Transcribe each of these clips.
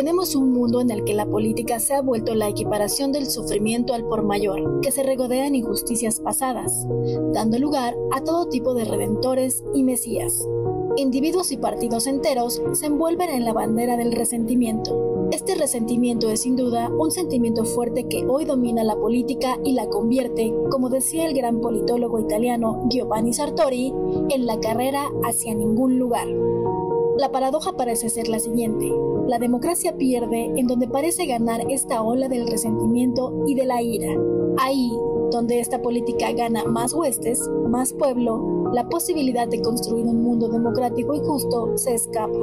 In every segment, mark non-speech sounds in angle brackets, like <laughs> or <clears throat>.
Tenemos un mundo en el que la política se ha vuelto la equiparación del sufrimiento al por mayor, que se regodea en injusticias pasadas, dando lugar a todo tipo de redentores y mesías. Individuos y partidos enteros se envuelven en la bandera del resentimiento. Este resentimiento es sin duda un sentimiento fuerte que hoy domina la política y la convierte, como decía el gran politólogo italiano Giovanni Sartori, en la carrera hacia ningún lugar. La paradoja parece ser la siguiente la democracia pierde en donde parece ganar esta ola del resentimiento y de la ira. Ahí, donde esta política gana más huestes, más pueblo, la posibilidad de construir un mundo democrático y justo se escapa.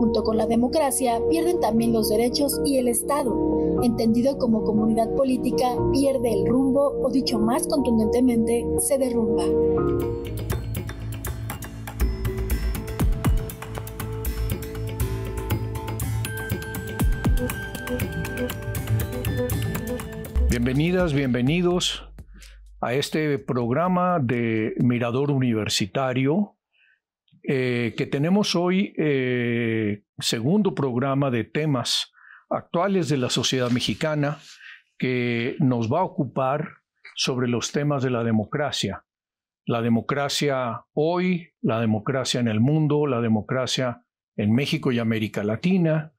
Junto con la democracia pierden también los derechos y el Estado, entendido como comunidad política, pierde el rumbo o dicho más contundentemente, se derrumba. Bienvenidas, bienvenidos a este programa de Mirador Universitario eh, que tenemos hoy, eh, segundo programa de temas actuales de la sociedad mexicana que nos va a ocupar sobre los temas de la democracia. La democracia hoy, la democracia en el mundo, la democracia en México y América Latina,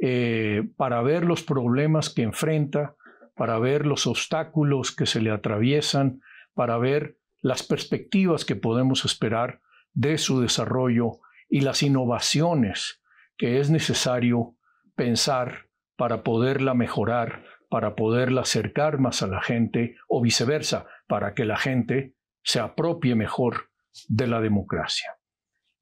eh, para ver los problemas que enfrenta para ver los obstáculos que se le atraviesan, para ver las perspectivas que podemos esperar de su desarrollo y las innovaciones que es necesario pensar para poderla mejorar, para poderla acercar más a la gente o viceversa, para que la gente se apropie mejor de la democracia.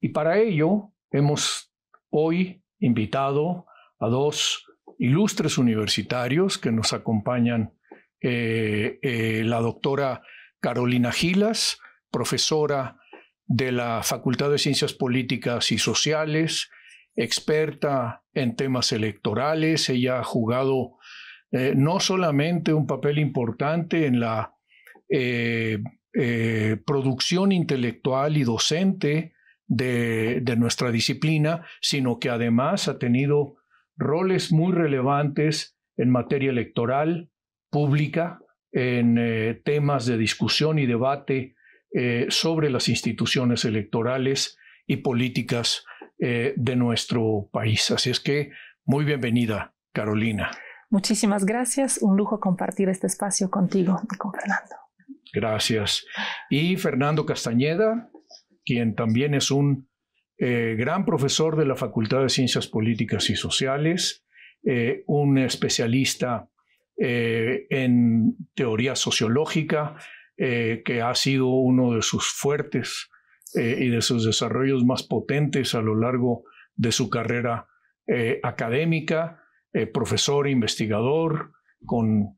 Y para ello hemos hoy invitado a dos ilustres universitarios que nos acompañan, eh, eh, la doctora Carolina Gilas, profesora de la Facultad de Ciencias Políticas y Sociales, experta en temas electorales. Ella ha jugado eh, no solamente un papel importante en la producción intelectual y docente de, de, nuestra disciplina, sino que además ha tenido roles muy relevantes en materia electoral, pública, en eh, temas de discusión y debate eh, sobre las instituciones electorales y políticas eh, de nuestro país. Así es que muy bienvenida, Carolina. Muchísimas gracias. Un lujo compartir este espacio contigo y con Fernando. Gracias. Y Fernando Castañeda, quien también es un eh, gran profesor de la Facultad de Ciencias Políticas y Sociales, eh, un especialista eh, en teoría sociológica, que ha sido uno de sus fuertes y de sus desarrollos más potentes a lo largo de su carrera académica, profesor, investigador, con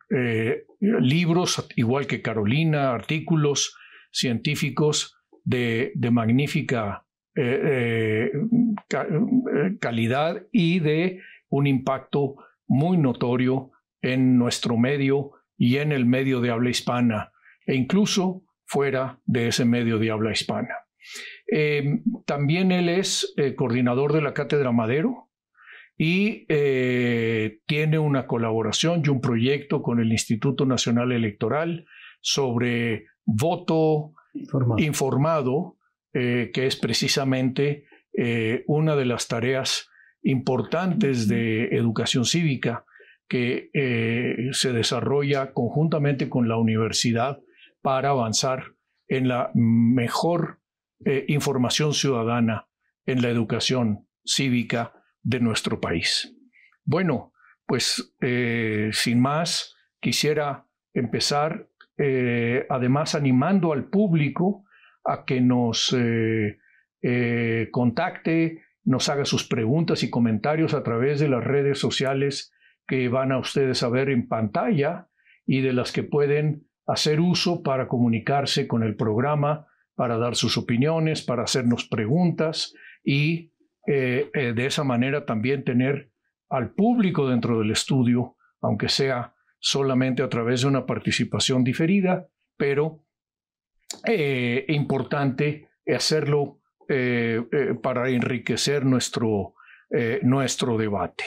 libros, igual que Carolina, artículos científicos de magnífica eh, eh, calidad y de un impacto muy notorio en nuestro medio y en el medio de habla hispana e incluso fuera de ese medio de habla hispana. Em, también él es eh, coordinador de la Cátedra Madero y tiene una colaboración y un proyecto con el Instituto Nacional Electoral sobre voto informado eh, que es precisamente eh, una de las tareas importantes de educación cívica que eh, se desarrolla conjuntamente con la universidad para avanzar en la mejor información ciudadana en la educación cívica de nuestro país. Bueno, pues sin más, quisiera empezar además animando al público a que nos eh, eh, contacte, nos haga sus preguntas y comentarios a través de las redes sociales que van a ustedes a ver en pantalla y de las que pueden hacer uso para comunicarse con el programa, para dar sus opiniones, para hacernos preguntas y eh, de esa manera también tener al público dentro del estudio, aunque sea solamente a través de una participación diferida, pero eh, importante hacerlo eh, eh, para enriquecer nuestro, nuestro debate.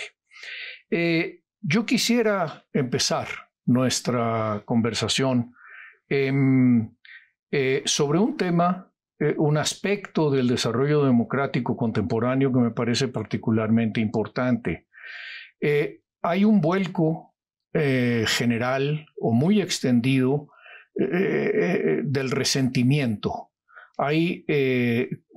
yo quisiera empezar nuestra conversación sobre un tema, un aspecto del desarrollo democrático contemporáneo que me parece particularmente importante. hay un vuelco general o muy extendido eh, eh, eh, del resentimiento. Ahí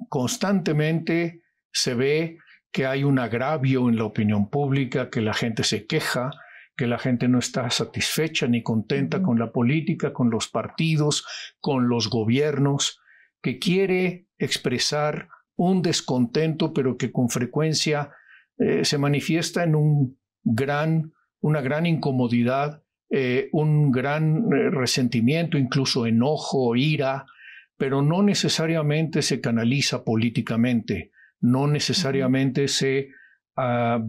constantemente se ve que hay un agravio en la opinión pública, que la gente se queja, que la gente no está satisfecha ni contenta con la política, con los partidos, con los gobiernos, que quiere expresar un descontento, pero que con frecuencia se manifiesta en un gran, una gran incomodidad eh, un gran eh, resentimiento, incluso enojo, ira, pero no necesariamente se canaliza políticamente, no necesariamente se, ah,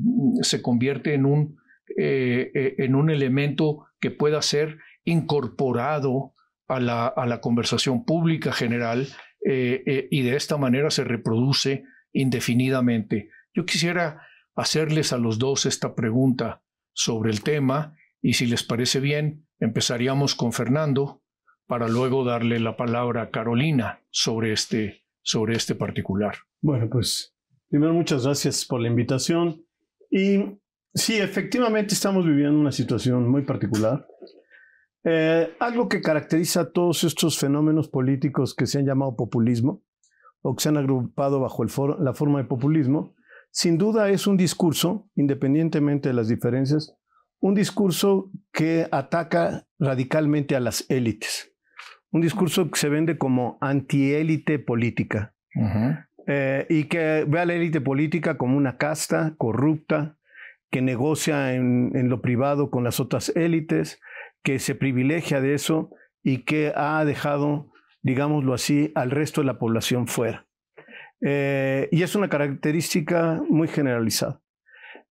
se convierte en un, eh, en un elemento que pueda ser incorporado a la, conversación pública general y de esta manera se reproduce indefinidamente. Yo quisiera hacerles a los dos esta pregunta sobre el tema y si les parece bien, empezaríamos con Fernando para luego darle la palabra a Carolina sobre este, sobre este particular. Bueno, pues primero muchas gracias por la invitación. Y sí, efectivamente estamos viviendo una situación muy particular. Eh, algo que caracteriza a todos estos fenómenos políticos que se han llamado populismo o que se han agrupado bajo la forma de populismo, sin duda es un discurso, independientemente de las diferencias, un discurso que ataca radicalmente a las élites, un discurso que se vende como antiélite política eh, y que ve a la élite política como una casta corrupta que negocia en, lo privado con las otras élites, que se privilegia de eso y que ha dejado, digámoslo así, al resto de la población fuera. Eh, y es una característica muy generalizada.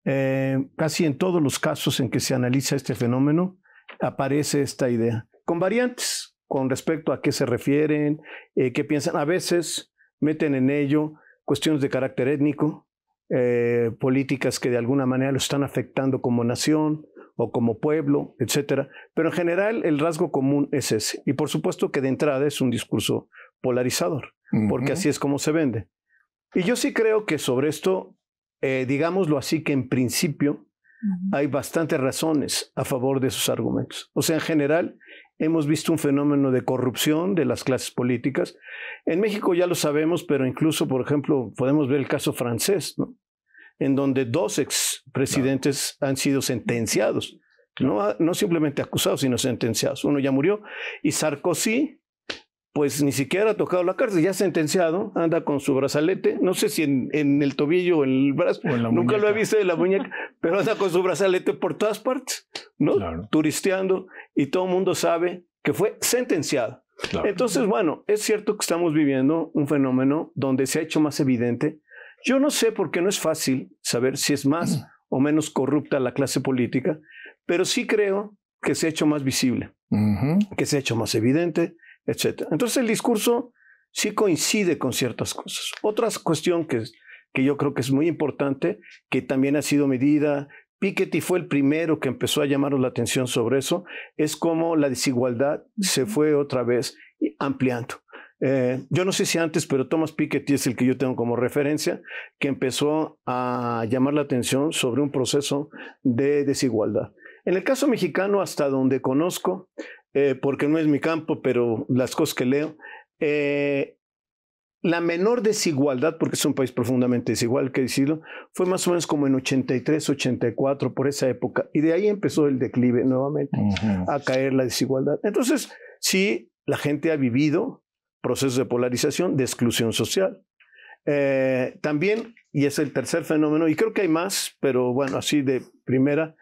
Eh, casi en todos los casos en que se analiza este fenómeno, aparece esta idea, con variantes con respecto a qué se refieren, eh, qué piensan. A veces meten en ello cuestiones de carácter étnico, eh, políticas que de alguna manera lo están afectando como nación o como pueblo, etc. Pero en general el rasgo común es ese. Y por supuesto que de entrada es un discurso polarizador, porque así es como se vende. Y yo sí creo que sobre esto eh, digámoslo así, que en principio hay bastantes razones a favor de esos argumentos. O sea, en general, hemos visto un fenómeno de corrupción de las clases políticas. En México ya lo sabemos, pero incluso, por ejemplo, podemos ver el caso francés, en donde dos expresidentes han sido sentenciados, no, ah, no, simplemente acusados, sino sentenciados. Uno ya murió y Sarkozy pues ni siquiera ha tocado la cárcel, ya sentenciado, anda con su brazalete, no sé si en, el tobillo o en el brazo, nunca lo he visto de la muñeca, pero anda con su brazalete por todas partes, ¿no? Turisteando y todo el mundo sabe que fue sentenciado. Entonces, bueno, es cierto que estamos viviendo un fenómeno donde se ha hecho más evidente. Yo no sé por qué no es fácil saber si es más <clears throat> o menos corrupta la clase política, pero sí creo que se ha hecho más visible, que se ha hecho más evidente, etc. Entonces el discurso sí coincide con ciertas cosas. Otra cuestión que, que yo creo que es muy importante, que también ha sido medida, Piketty fue el primero que empezó a llamar la atención sobre eso, es cómo la desigualdad se fue otra vez ampliando. Eh, yo no sé si antes, pero Thomas Piketty es el que yo tengo como referencia, que empezó a llamar la atención sobre un proceso de desigualdad. En el caso mexicano, hasta donde conozco, eh, porque no es mi campo, pero las cosas que leo, eh, la menor desigualdad, porque es un país profundamente desigual, que decirlo, fue más o menos como en 83, 84, por esa época. Y de ahí empezó el declive nuevamente, a caer la desigualdad. Entonces, sí, la gente ha vivido procesos de polarización, de exclusión social. Eh, también, y es el tercer fenómeno, y creo que hay más, pero bueno, así de primera,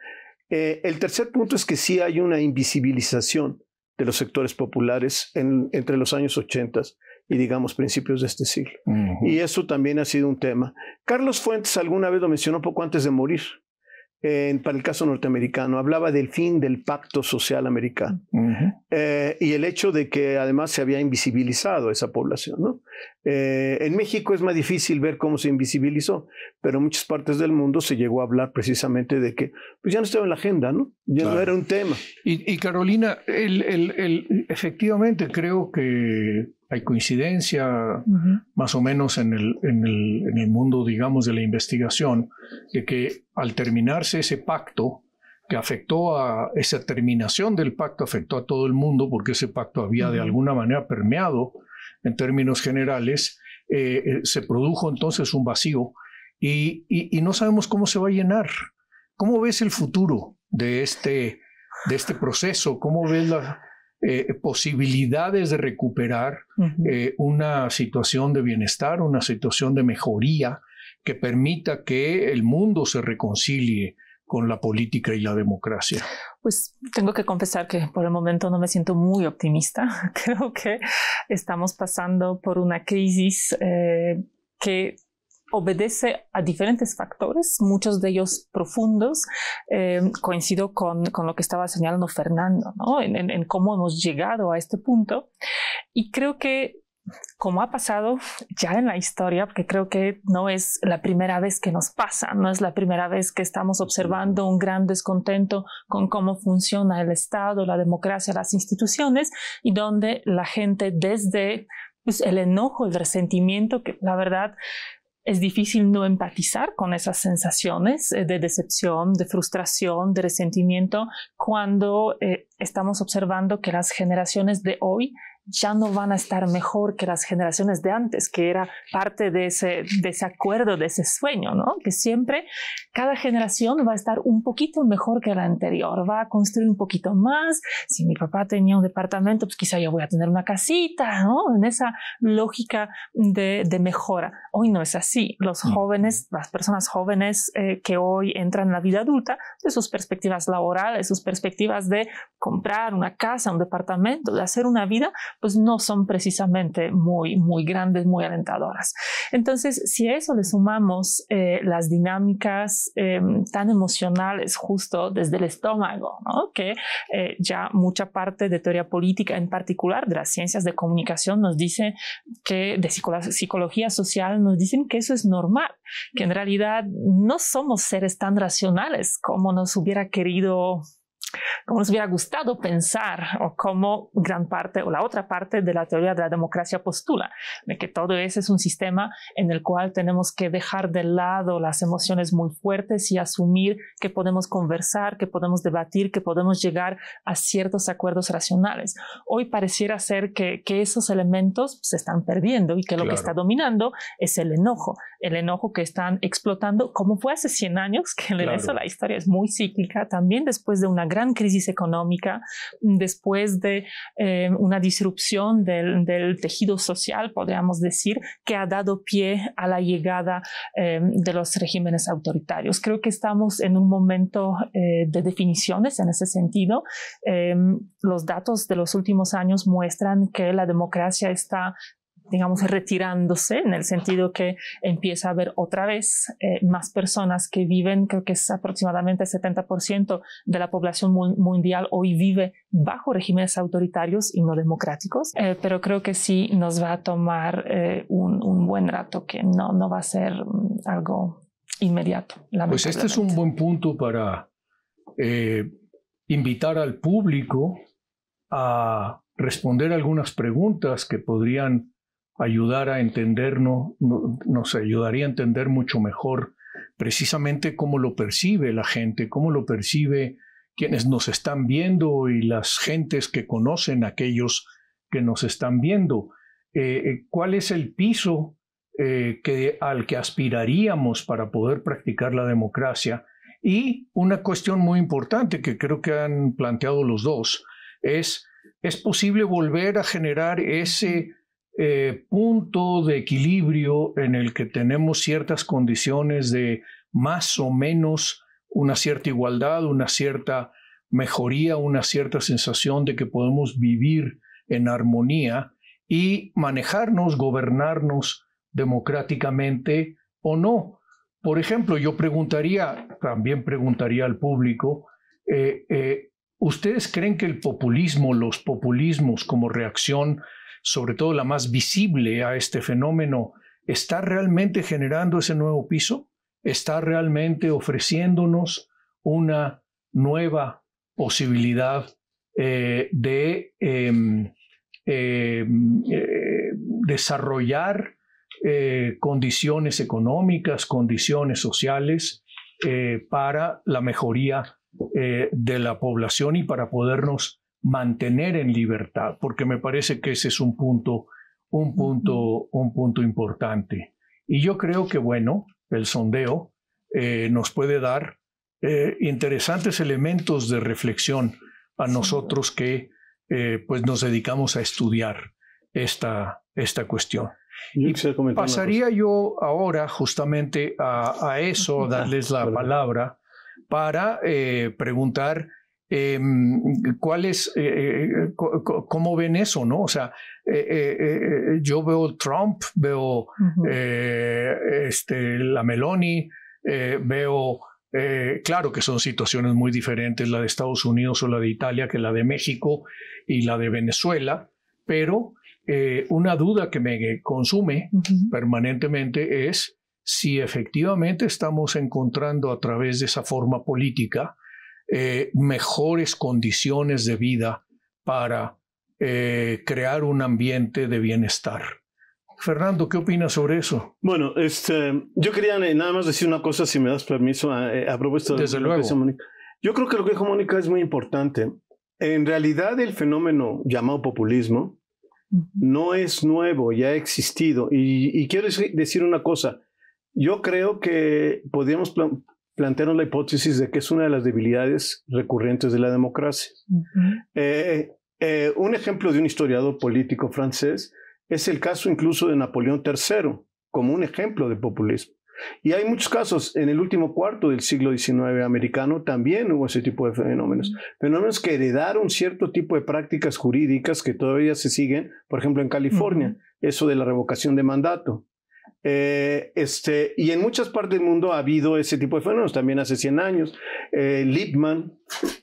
eh, el tercer punto es que sí hay una invisibilización de los sectores populares entre los años 80 y digamos principios de este siglo. Y eso también ha sido un tema. Carlos Fuentes alguna vez lo mencionó poco antes de morir. Eh, para el caso norteamericano, hablaba del fin del pacto social americano eh, y el hecho de que además se había invisibilizado esa población. ¿no? Eh, en México es más difícil ver cómo se invisibilizó, pero en muchas partes del mundo se llegó a hablar precisamente de que pues ya no estaba en la agenda, ¿no? ya no era un tema. Y, Carolina, efectivamente creo que hay coincidencia más o menos en el, mundo, digamos, de la investigación, de que al terminarse ese pacto, que afectó a esa terminación del pacto, afectó a todo el mundo, porque ese pacto había de alguna manera permeado en términos generales, eh, eh, se produjo entonces un vacío y, no sabemos cómo se va a llenar. ¿Cómo ves el futuro de este, de este proceso? ¿Cómo ves la, eh, posibilidades de recuperar eh, una situación de bienestar, una situación de mejoría que permita que el mundo se reconcilie con la política y la democracia? Pues tengo que confesar que por el momento no me siento muy optimista. <laughs> Creo que estamos pasando por una crisis eh, que obedece a diferentes factores, muchos de ellos profundos. Eh, coincido con, lo que estaba señalando Fernando, ¿no? en, cómo hemos llegado a este punto. Y creo que como ha pasado ya en la historia, porque creo que no es la primera vez que nos pasa, no es la primera vez que estamos observando un gran descontento con cómo funciona el Estado, la democracia, las instituciones, y donde la gente desde pues, el enojo, el resentimiento, que la verdad es difícil no empatizar con esas sensaciones eh, de decepción, de frustración, de resentimiento, cuando eh, estamos observando que las generaciones de hoy ya no van a estar mejor que las generaciones de antes, que era parte de ese, de acuerdo, de ese sueño, ¿no? Que siempre cada generación va a estar un poquito mejor que la anterior, va a construir un poquito más. Si mi papá tenía un departamento, pues quizá yo voy a tener una casita, ¿no? En esa lógica de, mejora. Hoy no es así. Los mm. jóvenes, las personas jóvenes eh, que hoy entran en la vida adulta, de sus perspectivas laborales, sus perspectivas de comprar una casa, un departamento, de hacer una vida, pues no son precisamente muy, muy grandes, muy alentadoras. Entonces, si a eso le sumamos eh, las dinámicas em, tan emocionales justo desde el estómago, que eh, ya mucha parte de teoría política, en particular de las ciencias de comunicación, nos dice que de psicología social nos dicen que eso es normal, que en realidad no somos seres tan racionales como nos hubiera querido como nos hubiera gustado pensar o como gran parte o la otra parte de la teoría de la democracia postula, de que todo ese es un sistema en el cual tenemos que dejar de lado las emociones muy fuertes y asumir que podemos conversar, que podemos debatir, que podemos llegar a ciertos acuerdos racionales. Hoy pareciera ser que, esos elementos se están perdiendo y que lo que está dominando es el enojo, el enojo que están explotando, como fue hace 100 años, que en la historia es muy cíclica, también después de una gran crisis económica, después de eh, una disrupción del, tejido social, podríamos decir, que ha dado pie a la llegada eh, de los regímenes autoritarios. Creo que estamos en un momento eh, de definiciones en ese sentido. los datos de los últimos años muestran que la democracia está digamos, retirándose, en el sentido que empieza a haber otra vez eh, más personas que viven, creo que es aproximadamente el 70% de la población mundial hoy vive bajo regímenes autoritarios y no democráticos, eh, pero creo que sí nos va a tomar eh, un, buen rato, que no, no va a ser mm, algo inmediato. Pues este es un buen punto para invitar al público a responder algunas preguntas que podrían ayudar a entendernos, nos ayudaría a entender mucho mejor precisamente cómo lo percibe la gente, cómo lo percibe quienes nos están viendo y las gentes que conocen a aquellos que nos están viendo. Eh, eh, ¿Cuál es el piso eh, que, al que aspiraríamos para poder practicar la democracia? Y una cuestión muy importante que creo que han planteado los dos es, ¿es posible volver a generar ese eh, punto de equilibrio en el que tenemos ciertas condiciones de más o menos una cierta igualdad, una cierta mejoría, una cierta sensación de que podemos vivir en armonía y manejarnos, gobernarnos democráticamente o no. Por ejemplo, yo preguntaría, también preguntaría al público, eh, eh, ¿ustedes creen que el populismo, los populismos como reacción sobre todo la más visible a este fenómeno, ¿está realmente generando ese nuevo piso? ¿Está realmente ofreciéndonos una nueva posibilidad eh, de em, em, eh, desarrollar eh, condiciones económicas, condiciones sociales para la mejoría de la población y para podernos mantener en libertad, porque me parece que ese es un punto, un punto, un punto importante. Y yo creo que, bueno, el sondeo eh, nos puede dar eh, interesantes elementos de reflexión a nosotros que eh, pues nos dedicamos a estudiar esta, esta cuestión. pasaría yo ahora justamente a eso, <laughs> darles la palabra para preguntar Em, ¿Cuál es, eh, eh, eh, cómo ven eso, no? O sea, yo veo Trump, veo este, la Meloni, veo, claro que son situaciones muy diferentes la de Estados Unidos o la de Italia que la de México y la de Venezuela, pero una duda que me consume permanentemente es si efectivamente estamos encontrando a través de esa forma política eh, mejores condiciones de vida para eh, crear un ambiente de bienestar. Fernando, ¿qué opinas sobre eso? Bueno, este, yo quería nada más decir una cosa, si me das permiso, a, eh, a propósito de lo que Mónica. Yo creo que lo que dijo Mónica es muy importante. En realidad, el fenómeno llamado populismo no es nuevo, ya ha existido. Y, y quiero decir una cosa. Yo creo que podríamos plantearon la hipótesis de que es una de las debilidades recurrentes de la democracia. Eh, eh, un ejemplo de un historiador político francés es el caso incluso de Napoleón III, como un ejemplo de populismo. Y hay muchos casos. En el último cuarto del siglo XIX americano también hubo ese tipo de fenómenos. Fenómenos que heredaron cierto tipo de prácticas jurídicas que todavía se siguen, por ejemplo, en California, eso de la revocación de mandato. Eh, este, y en muchas partes del mundo ha habido ese tipo de fenómenos, también hace 100 años. Eh,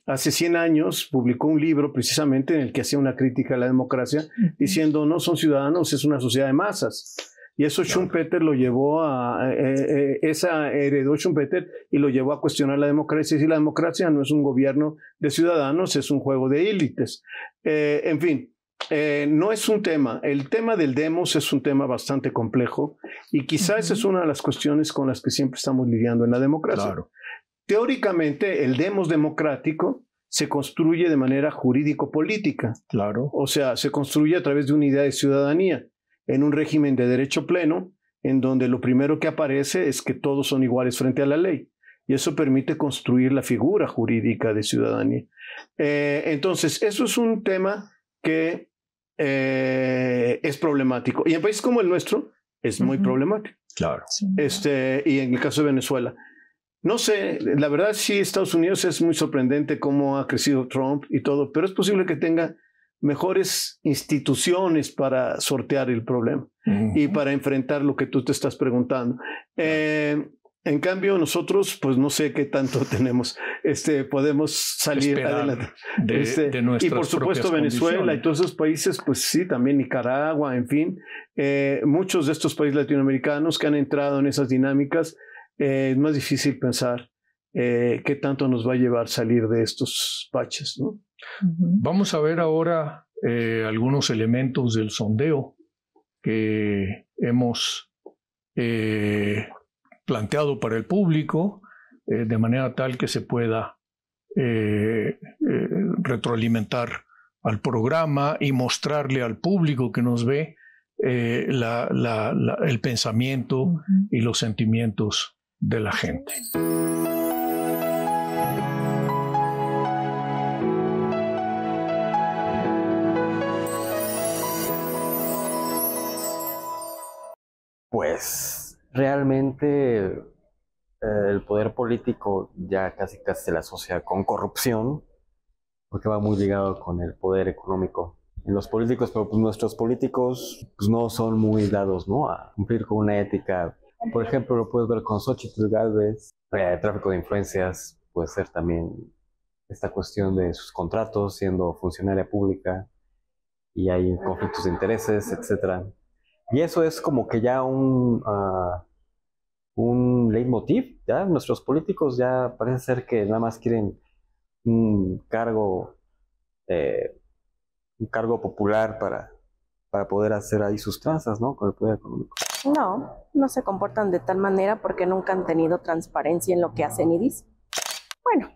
hace 100 años, publicó un libro precisamente en el que hacía una crítica a la democracia, diciendo, no son ciudadanos, es una sociedad de masas. Y eso Schumpeter lo llevó a, eh, eh, esa heredó Schumpeter y lo llevó a cuestionar la democracia. Y si la democracia no es un gobierno de ciudadanos, es un juego de élites. en fin, eh, no es un tema. El tema del demos es un tema bastante complejo y quizás esa es una de las cuestiones con las que siempre estamos lidiando en la democracia. Teóricamente, el demos democrático se construye de manera jurídico-política. Claro. O sea, se construye a través de una idea de ciudadanía en un régimen de derecho pleno en donde lo primero que aparece es que todos son iguales frente a la ley. Y eso permite construir la figura jurídica de ciudadanía. Eh, entonces, eso es un tema que eh, es problemático. Y en países como el nuestro es muy problemático. Claro. este, y en el caso de Venezuela. No sé, la verdad sí, Estados Unidos es muy sorprendente cómo ha crecido Trump y todo, pero es posible que tenga mejores instituciones para sortear el problema y para enfrentar lo que tú te estás preguntando. Eh, en cambio, nosotros, pues no sé qué tanto <laughs> tenemos, este, podemos salir adelante. De, este, y por supuesto Venezuela y todos esos países, pues sí, también Nicaragua, en fin, eh, muchos de estos países latinoamericanos que han entrado en esas dinámicas, eh, es más difícil pensar eh, qué tanto nos va a llevar salir de estos baches. Vamos a ver ahora algunos elementos del sondeo que hemos planteado para el público, eh, de manera tal que se pueda eh, eh, retroalimentar al programa y mostrarle al público que nos ve el pensamiento y los sentimientos de la gente. Pues realmente eh, el poder político ya casi casi se le asocia con corrupción, porque va muy ligado con el poder económico. En los políticos, pero pues, nuestros políticos pues, no son muy dados ¿no? a cumplir con una ética. Por ejemplo, lo puedes ver con Xochitl Galvez, eh, el tráfico de influencias, puede ser también esta cuestión de sus contratos siendo funcionaria pública y hay conflictos de intereses, etc. Y eso es como que ya un, ah, un leitmotiv. Ya nuestros políticos ya parece ser que nada más quieren un cargo, eh, un cargo popular para, para poder hacer ahí sus trazas, ¿no? Con el poder económico. No, no se comportan de tal manera porque nunca han tenido transparencia en lo que hacen y dicen. Bueno,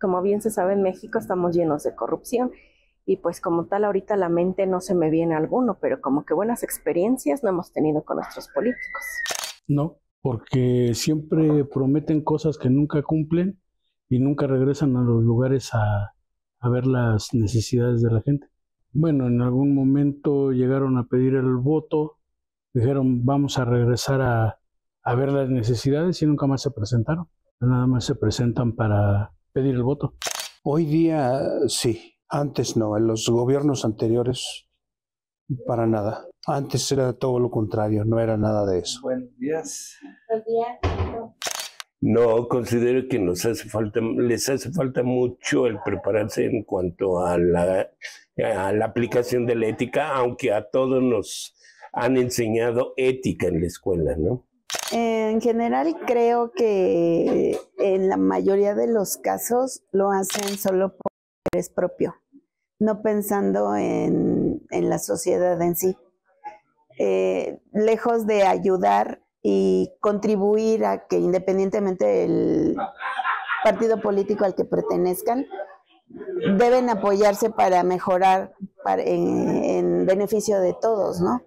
como bien se sabe en México estamos llenos de corrupción y pues como tal ahorita la mente no se me viene alguno, pero como que buenas experiencias no hemos tenido con nuestros políticos. No, porque siempre prometen cosas que nunca cumplen y nunca regresan a los lugares a, ver las necesidades de la gente. Bueno, en algún momento llegaron a pedir el voto, dijeron vamos a regresar a, a ver las necesidades y nunca más se presentaron. Nada más se presentan para pedir el voto. Hoy día sí, antes no, en los gobiernos anteriores para nada. Antes era todo lo contrario, no era nada de eso. Buenos días. Buenos días. No, considero que nos hace falta, les hace falta mucho el prepararse en cuanto a la, aplicación de la ética, aunque a todos nos han enseñado ética en la escuela, ¿no? En general creo que en la mayoría de los casos lo hacen solo por interés propio, no pensando en la sociedad en sí. Eh, lejos de ayudar y contribuir a que independientemente del partido político al que pertenezcan, deben apoyarse para mejorar en, beneficio de todos, ¿no?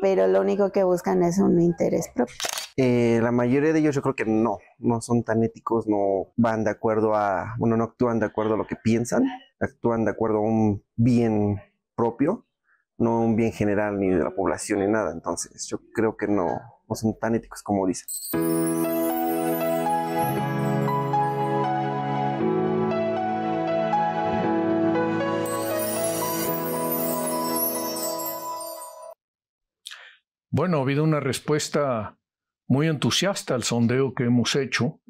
Pero lo único que buscan es un interés propio. Eh, la mayoría de ellos yo creo que no, no son tan éticos, no van de acuerdo a, uno no actúan de acuerdo a lo que piensan, actúan de acuerdo a un bien propio no un bien general ni de la población ni nada. Entonces yo creo que no, no son tan éticos como dicen. Bueno, ha habido una respuesta muy entusiasta al sondeo que hemos hecho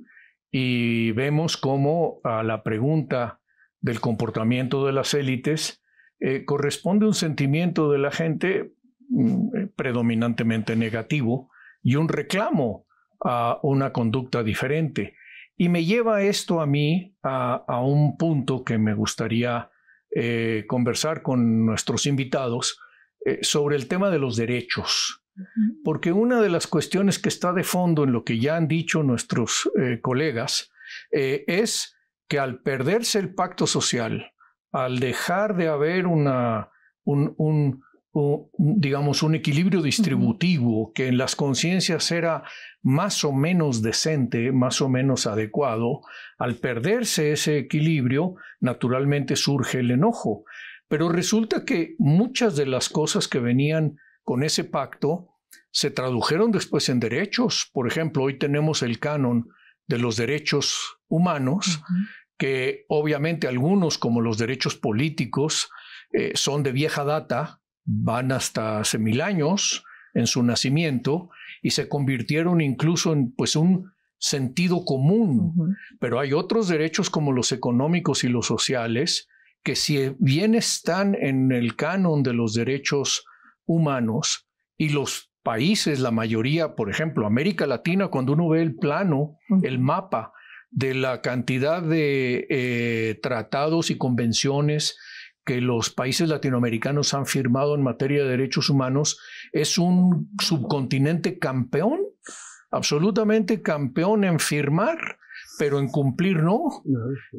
y vemos cómo a la pregunta del comportamiento de las élites eh, corresponde un sentimiento de la gente mm, eh, predominantemente negativo y un reclamo a una conducta diferente. Y me lleva esto a mí a, un punto que me gustaría eh, conversar con nuestros invitados sobre el tema de los derechos. Porque una de las cuestiones que está de fondo en lo que ya han dicho nuestros colegas es que al perderse el pacto social, al dejar de haber un, digamos, un equilibrio distributivo que en las conciencias era más o menos decente, más o menos adecuado, al perderse ese equilibrio, naturalmente surge el enojo. Pero resulta que muchas de las cosas que venían con ese pacto se tradujeron después en derechos. Por ejemplo, hoy tenemos el canon de los derechos humanos, que obviamente algunos, como los derechos políticos, eh, son de vieja data, van hasta hace mil años en su nacimiento y se convirtieron incluso en pues un sentido común. Pero hay otros derechos como los económicos y los sociales que si bien están en el canon de los derechos humanos y los países, la mayoría, por ejemplo, América Latina, cuando uno ve el plano, el mapa de la cantidad de eh, tratados y convenciones que los países latinoamericanos han firmado en materia de derechos humanos, es un subcontinente campeón, absolutamente campeón en firmar, pero en cumplir no.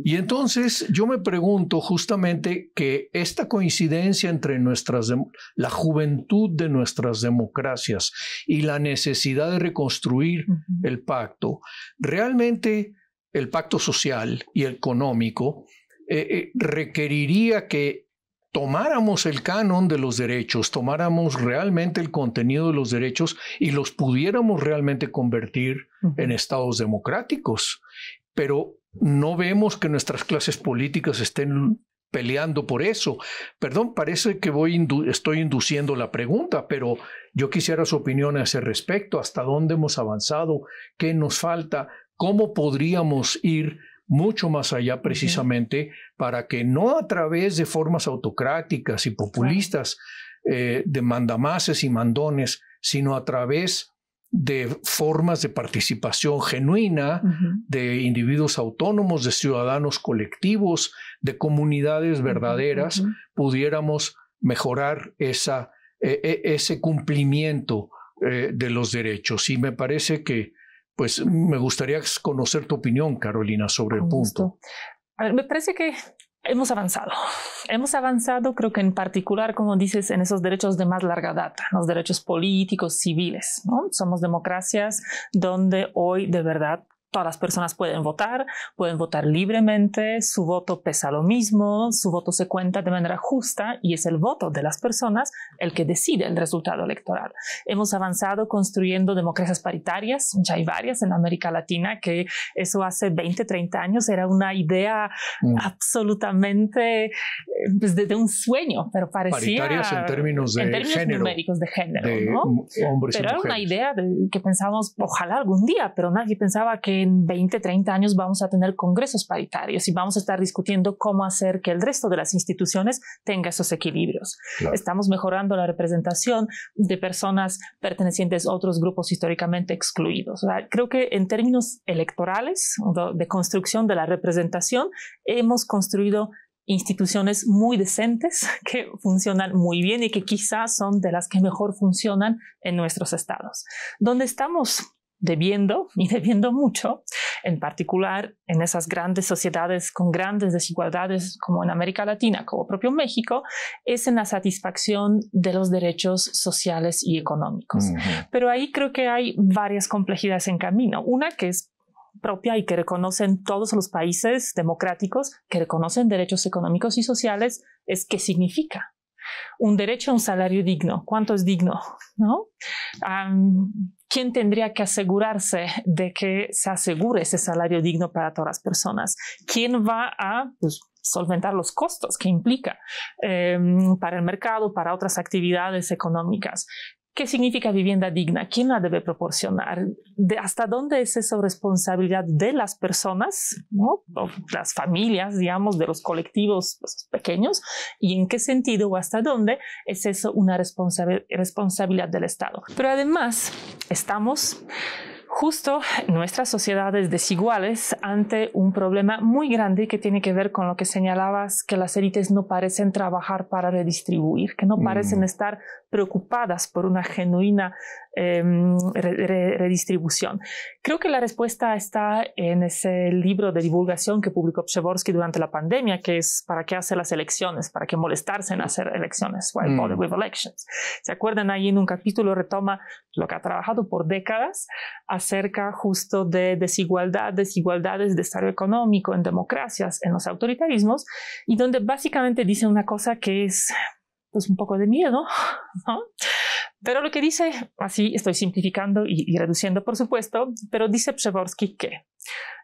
Y entonces yo me pregunto justamente que esta coincidencia entre nuestras la juventud de nuestras democracias y la necesidad de reconstruir el pacto, realmente el pacto social y económico eh, eh, requeriría que tomáramos el canon de los derechos, tomáramos realmente el contenido de los derechos y los pudiéramos realmente convertir en estados democráticos. Pero no vemos que nuestras clases políticas estén peleando por eso. Perdón, parece que voy estoy induciendo la pregunta, pero yo quisiera su opinión a ese respecto, hasta dónde hemos avanzado, qué nos falta, cómo podríamos ir mucho más allá precisamente para que no a través de formas autocráticas y populistas eh, de mandamases y mandones, sino a través de formas de participación genuina, de individuos autónomos, de ciudadanos colectivos, de comunidades verdaderas, pudiéramos mejorar e, e, ese cumplimiento eh, de los derechos. Y me parece que pues me gustaría conocer tu opinión, Carolina, sobre el punto. me parece que hemos avanzado. Hemos avanzado, creo que en particular, como dices, en esos derechos de más larga data, los derechos políticos, civiles. ¿no? Somos democracias donde hoy de verdad todas las personas pueden votar, pueden votar libremente, su voto pesa lo mismo, su voto se cuenta de manera justa y es el voto de las personas el que decide el resultado electoral. Hemos avanzado construyendo democracias paritarias, ya hay varias en América Latina, que eso hace 20, 30 años era una idea mm. absolutamente desde eh, pues, de, un sueño, pero parecía... Paritarias en términos de en términos género, numéricos de género, ¿no? Hombres pero y mujeres. era una idea que pensábamos, ojalá algún día, pero nadie pensaba que en 20, 30 años vamos a tener congresos paritarios y vamos a estar discutiendo cómo hacer que el resto de las instituciones tenga esos equilibrios. Estamos mejorando la representación de personas pertenecientes a otros grupos históricamente excluidos. creo que en términos electorales, de construcción de la representación, hemos construido instituciones muy decentes <laughs> que funcionan muy bien y que quizás son de las que mejor funcionan en nuestros estados. ¿Dónde estamos debiendo <laughs> y debiendo mucho, en particular en esas grandes sociedades con grandes desigualdades como en América Latina, como propio México, es en la satisfacción de los derechos sociales y económicos. Pero ahí creo que hay varias complejidades en camino. Una que es propia y que reconocen todos los países democráticos que reconocen derechos económicos y sociales es qué significa un derecho a un salario digno. ¿Cuánto es digno? ¿No? ¿quién tendría que asegurarse de que se asegure ese salario digno para todas las personas? ¿Quién va a pues, solventar los costos que implica em, para el mercado, para otras actividades económicas? ¿Qué significa vivienda digna? ¿Quién la debe proporcionar? ¿Hasta dónde es eso responsabilidad de las personas, ¿no? las familias, digamos, de los colectivos pues, pequeños? ¿Y en qué sentido o hasta dónde es eso una responsabilidad del Estado? Pero además, estamos justo en nuestras sociedades desiguales ante un problema muy grande que tiene que ver con lo que señalabas, que las élites no parecen trabajar para redistribuir, que no parecen mm. estar preocupadas por una genuina em, redistribución. Creo que la respuesta está en ese libro de divulgación que publicó Przeworski durante la pandemia, que es ¿Para qué hacer las elecciones? ¿Para qué molestarse en mm. hacer elecciones? Why mm. elections? ¿Se acuerdan? Ahí en un capítulo retoma lo que ha trabajado por décadas acerca justo de desigualdad, desigualdades de estado económico en democracias, en los autoritarismos, y donde básicamente dice una cosa que es pues un poco de miedo, <laughs> ¿no? Pero lo que dice, así estoy simplificando y, reduciendo por supuesto, pero dice Przeworski que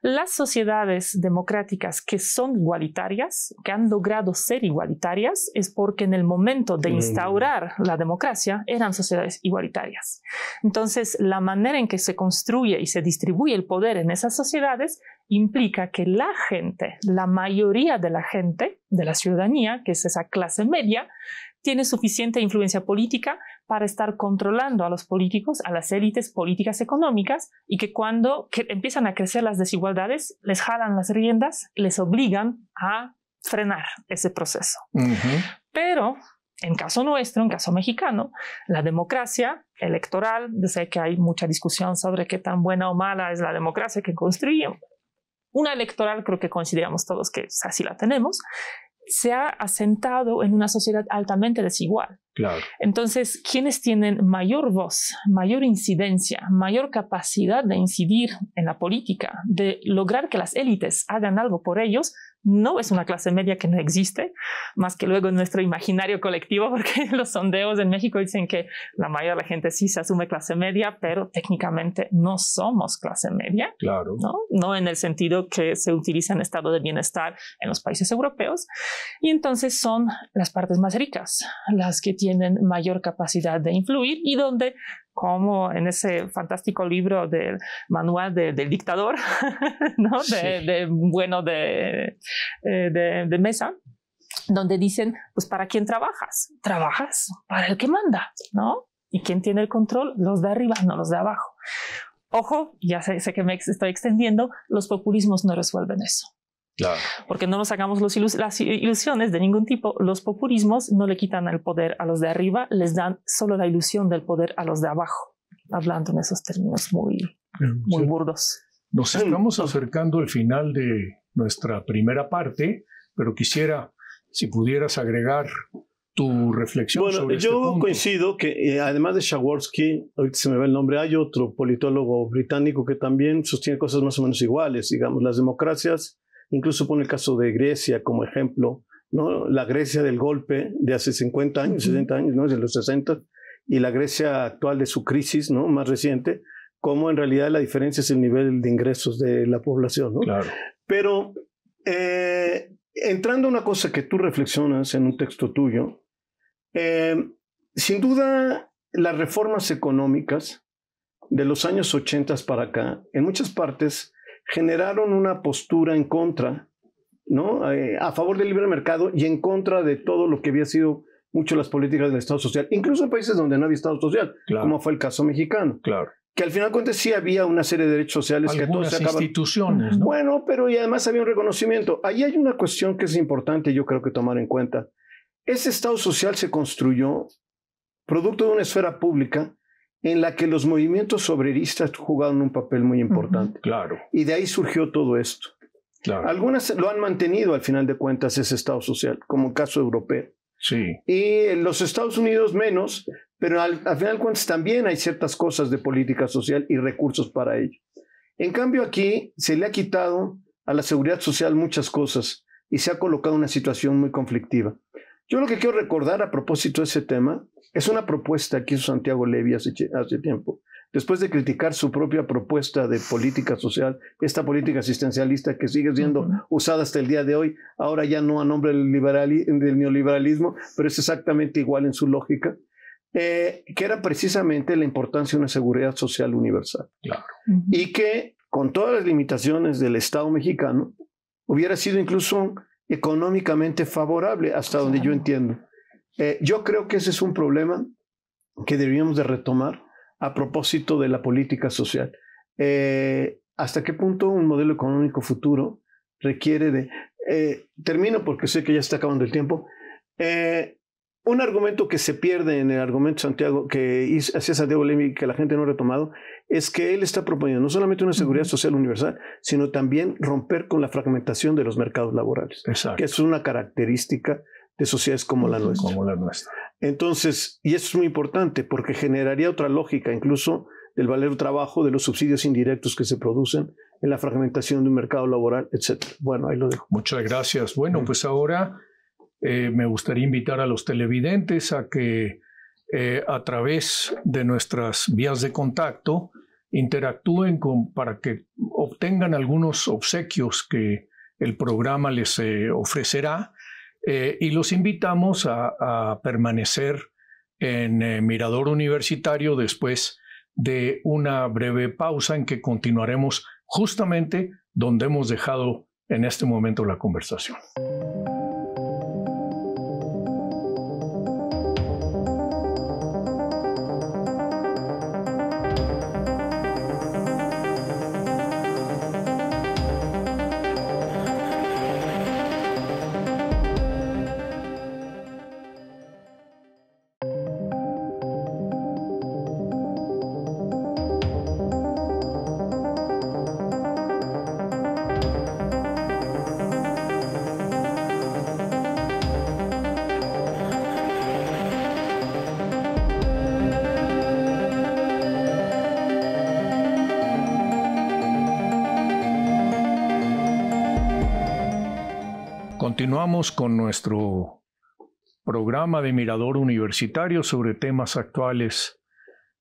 las sociedades democráticas que son igualitarias, que han logrado ser igualitarias, es porque en el momento de mm. instaurar la democracia eran sociedades igualitarias. Entonces, la manera en que se construye y se distribuye el poder en esas sociedades implica que la gente, la mayoría de la gente, de la ciudadanía, que es esa clase media, tiene suficiente influencia política para estar controlando a los políticos, a las élites políticas económicas, y que cuando empiezan a crecer las desigualdades, les jalan las riendas, les obligan a frenar ese proceso. Pero en caso nuestro, en caso mexicano, la democracia electoral, yo sé que hay mucha discusión sobre qué tan buena o mala es la democracia que construimos. Una electoral creo que consideramos todos que así la tenemos se ha asentado en una sociedad altamente desigual. Claro. Entonces, quienes tienen mayor voz, mayor incidencia, mayor capacidad de incidir en la política, de lograr que las élites hagan algo por ellos, no es una clase media que no existe, más que luego en nuestro imaginario colectivo, <laughs> porque los sondeos en México dicen que la mayoría de la gente sí se asume clase media, pero técnicamente no somos clase media. Claro. No, no en el sentido que se utiliza en estado de bienestar en los países europeos. Y entonces son las partes más ricas, las que tienen mayor capacidad de influir y donde como en ese fantástico libro del manual del dictador, <laughs> ¿no? De, bueno, eh, de, Mesa donde dicen, pues, ¿para quién trabajas? Trabajas para el que manda, ¿no? ¿Y quién tiene el control? Los de arriba, no los de abajo. Ojo, ya sé que me estoy extendiendo, los populismos no resuelven eso. Porque no nos hagamos los las ilusiones de ningún tipo. Los populismos no le quitan el poder a los de arriba, les dan solo la ilusión del poder a los de abajo, hablando en esos términos muy, mm, muy burdos. Nos mm. estamos acercando al final de nuestra primera parte, pero quisiera, si pudieras agregar tu reflexión sobre yo este punto. coincido que eh, además de Jaworski, ahorita se me va el nombre, hay otro politólogo británico que también sostiene cosas más o menos iguales, digamos, las democracias incluso pone el caso de Grecia como ejemplo, ¿no? la Grecia del golpe de hace 50 años, 60 años, ¿no? desde los 60, y la Grecia actual de su crisis ¿no? más reciente, como en realidad la diferencia es el nivel de ingresos de la población. Pero eh, entrando a una cosa que tú reflexionas en un texto tuyo, eh, sin duda las reformas económicas de los años 80 para acá, en muchas partes, generaron una postura en contra, ¿no? Eh, a favor del libre mercado y en contra de todo lo que había sido mucho las políticas del Estado Social, incluso en países donde no había Estado Social, como fue el caso mexicano. Claro. Que al final cuentas sí había una serie de derechos sociales que todos se instituciones. ¿no? Bueno, pero y además había un reconocimiento. Ahí hay una cuestión que es importante, yo creo que tomar en cuenta. Ese Estado Social se construyó producto de una esfera pública en la que los movimientos obreristas jugaron un papel muy importante. Claro. Y de ahí surgió todo esto. Claro. Algunas lo han mantenido al final de cuentas ese Estado social, como el caso europeo. Sí. Y los Estados Unidos menos, pero al, final de cuentas también hay ciertas cosas de política social y recursos para ello. En cambio aquí se le ha quitado a la seguridad social muchas cosas y se ha colocado una situación muy conflictiva. Yo lo que quiero recordar a propósito de ese tema es una propuesta que hizo Santiago Levy hace, tiempo. Después de criticar su propia propuesta de política social, esta política asistencialista que sigue siendo usada hasta el día de hoy, ahora ya no a nombre del, del neoliberalismo, pero es exactamente igual en su lógica, eh, que era precisamente la importancia de una seguridad social universal. Y que con todas las limitaciones del Estado mexicano, hubiera sido incluso económicamente favorable, hasta donde yo entiendo. Eh, yo creo que ese es un problema que deberíamos de retomar a propósito de la política social. Eh, ¿Hasta qué punto un modelo económico futuro requiere de... Eh, termino porque sé que ya está acabando el tiempo. un argumento que se pierde en el argumento Santiago que hacía Santiago Lemi que la gente no ha retomado es que él está proponiendo no solamente una seguridad social universal, sino también romper con la fragmentación de los mercados laborales, que es una característica de sociedades como la nuestra. Como la nuestra. Entonces, y eso es muy importante porque generaría otra lógica incluso del valer trabajo, de los subsidios indirectos que se producen en la fragmentación de un mercado laboral, etc. Bueno, ahí lo dejo. Muchas gracias. Bueno, pues ahora eh, me gustaría invitar a los televidentes a que eh, a través de nuestras vías de contacto interactúen para que obtengan algunos obsequios que el programa les eh, ofrecerá eh, y los invitamos a, permanecer en eh, Mirador Universitario después de una breve pausa en que continuaremos justamente donde hemos dejado en este momento la conversación. con nuestro programa de Mirador Universitario sobre temas actuales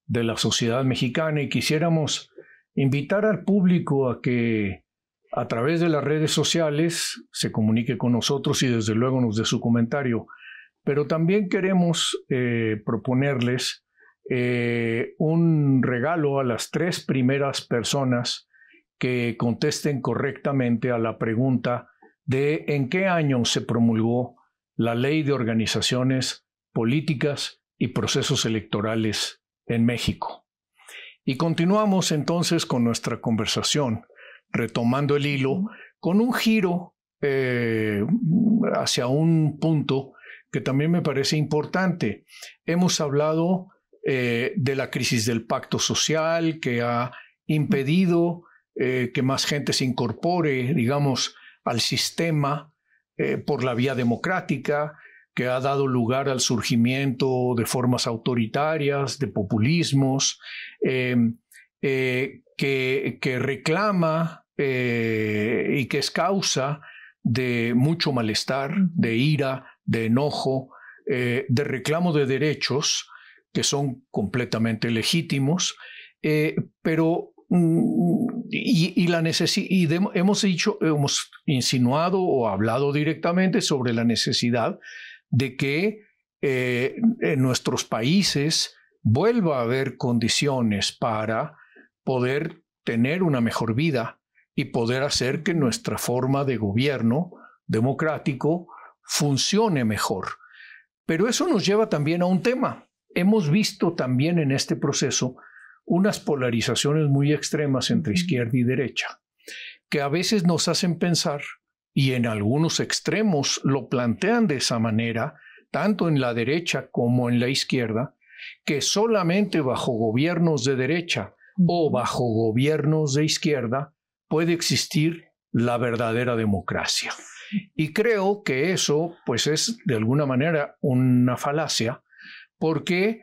de la sociedad mexicana y quisiéramos invitar al público a que a través de las redes sociales se comunique con nosotros y desde luego nos dé su comentario. Pero también queremos eh, proponerles eh, un regalo a las tres primeras personas que contesten correctamente a la pregunta de en qué año se promulgó la ley de organizaciones políticas y procesos electorales en México. Y continuamos entonces con nuestra conversación, retomando el hilo, con un giro eh, hacia un punto que también me parece importante. Hemos hablado eh, de la crisis del pacto social que ha impedido eh, que más gente se incorpore, digamos, al sistema eh, por la vía democrática, que ha dado lugar al surgimiento de formas autoritarias, de populismos, em, eh, que, reclama eh, y que es causa de mucho malestar, de ira, de enojo, de reclamo de derechos que son completamente legítimos, pero Mm, y, la y hemos dicho, hemos insinuado o hablado directamente sobre la necesidad de que eh, en nuestros países vuelva a haber condiciones para poder tener una mejor vida y poder hacer que nuestra forma de gobierno democrático funcione mejor. Pero eso nos lleva también a un tema. Hemos visto también en este proceso unas polarizaciones muy extremas entre izquierda y derecha, que a veces nos hacen pensar, y en algunos extremos lo plantean de esa manera, tanto en la derecha como en la izquierda, que solamente bajo gobiernos de derecha o bajo gobiernos de izquierda puede existir la verdadera democracia. Y creo que eso, pues es de alguna manera una falacia, porque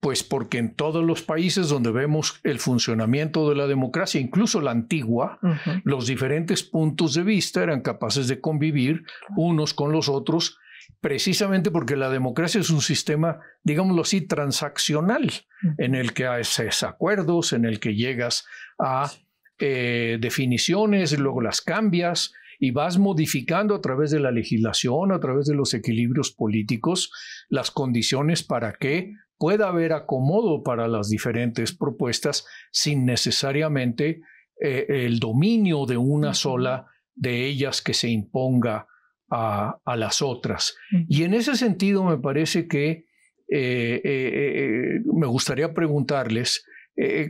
pues porque en todos los países donde vemos el funcionamiento de la democracia, incluso la antigua, los diferentes puntos de vista eran capaces de convivir unos con los otros, precisamente porque la democracia es un sistema, digámoslo así, transaccional, en el que haces acuerdos, en el que llegas a eh, definiciones, luego las cambias, y vas modificando a través de la legislación, a través de los equilibrios políticos, las condiciones para que pueda haber acomodo para las diferentes propuestas sin necesariamente eh, el dominio de una sola de ellas que se imponga a, las otras. Y en ese sentido me parece que eh, eh, me gustaría preguntarles